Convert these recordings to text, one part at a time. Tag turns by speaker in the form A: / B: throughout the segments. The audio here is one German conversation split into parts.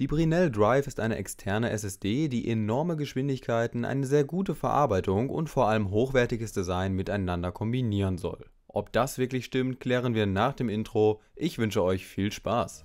A: Die Brinell Drive ist eine externe SSD, die enorme Geschwindigkeiten, eine sehr gute Verarbeitung und vor allem hochwertiges Design miteinander kombinieren soll. Ob das wirklich stimmt, klären wir nach dem Intro. Ich wünsche euch viel Spaß.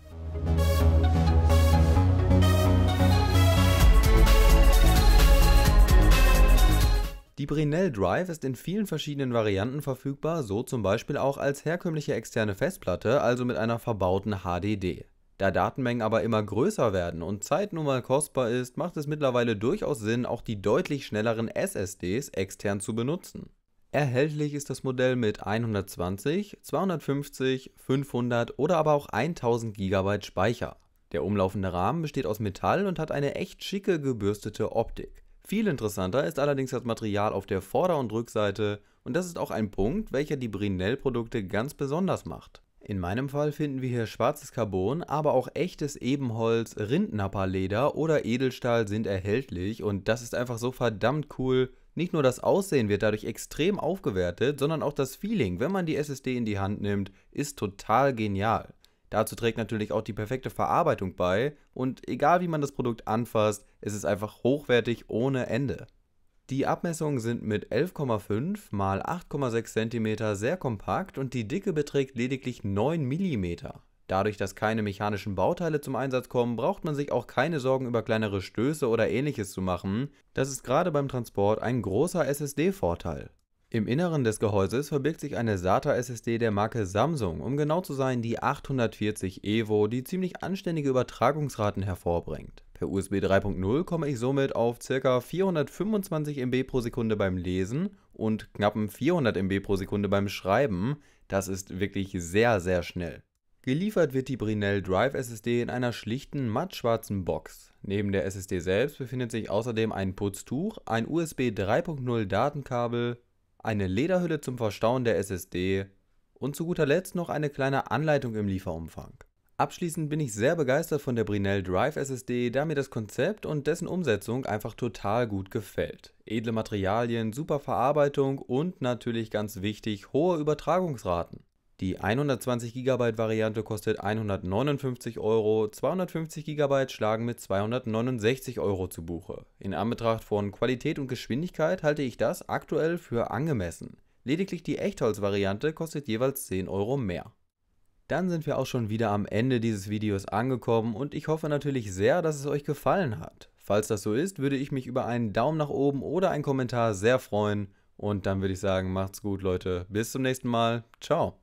A: Die Brinell Drive ist in vielen verschiedenen Varianten verfügbar, so zum Beispiel auch als herkömmliche externe Festplatte, also mit einer verbauten HDD. Da Datenmengen aber immer größer werden und Zeit nun mal kostbar ist, macht es mittlerweile durchaus Sinn, auch die deutlich schnelleren SSDs extern zu benutzen. Erhältlich ist das Modell mit 120, 250, 500 oder aber auch 1000 GB Speicher. Der umlaufende Rahmen besteht aus Metall und hat eine echt schicke gebürstete Optik. Viel interessanter ist allerdings das Material auf der Vorder- und Rückseite und das ist auch ein Punkt, welcher die Brinell-Produkte ganz besonders macht. In meinem Fall finden wir hier schwarzes Carbon, aber auch echtes Ebenholz, Rindnapperleder oder Edelstahl sind erhältlich und das ist einfach so verdammt cool. Nicht nur das Aussehen wird dadurch extrem aufgewertet, sondern auch das Feeling, wenn man die SSD in die Hand nimmt, ist total genial. Dazu trägt natürlich auch die perfekte Verarbeitung bei und egal wie man das Produkt anfasst, es ist einfach hochwertig ohne Ende. Die Abmessungen sind mit 11,5 x 8,6 cm sehr kompakt und die Dicke beträgt lediglich 9 mm. Dadurch, dass keine mechanischen Bauteile zum Einsatz kommen, braucht man sich auch keine Sorgen über kleinere Stöße oder ähnliches zu machen. Das ist gerade beim Transport ein großer SSD-Vorteil. Im Inneren des Gehäuses verbirgt sich eine SATA-SSD der Marke Samsung, um genau zu sein die 840 EVO, die ziemlich anständige Übertragungsraten hervorbringt. Per USB 3.0 komme ich somit auf ca. 425 MB pro Sekunde beim Lesen und knappen 400 MB pro Sekunde beim Schreiben. Das ist wirklich sehr, sehr schnell. Geliefert wird die Brinell Drive SSD in einer schlichten mattschwarzen Box. Neben der SSD selbst befindet sich außerdem ein Putztuch, ein USB 3.0 Datenkabel, eine Lederhülle zum Verstauen der SSD und zu guter Letzt noch eine kleine Anleitung im Lieferumfang. Abschließend bin ich sehr begeistert von der Brinell Drive SSD, da mir das Konzept und dessen Umsetzung einfach total gut gefällt. Edle Materialien, super Verarbeitung und natürlich ganz wichtig hohe Übertragungsraten. Die 120 GB Variante kostet 159 Euro, 250 GB schlagen mit 269 Euro zu Buche. In Anbetracht von Qualität und Geschwindigkeit halte ich das aktuell für angemessen. Lediglich die Echtholz-Variante kostet jeweils 10 Euro mehr. Dann sind wir auch schon wieder am Ende dieses Videos angekommen und ich hoffe natürlich sehr, dass es euch gefallen hat. Falls das so ist, würde ich mich über einen Daumen nach oben oder einen Kommentar sehr freuen. Und dann würde ich sagen, macht's gut, Leute. Bis zum nächsten Mal. Ciao.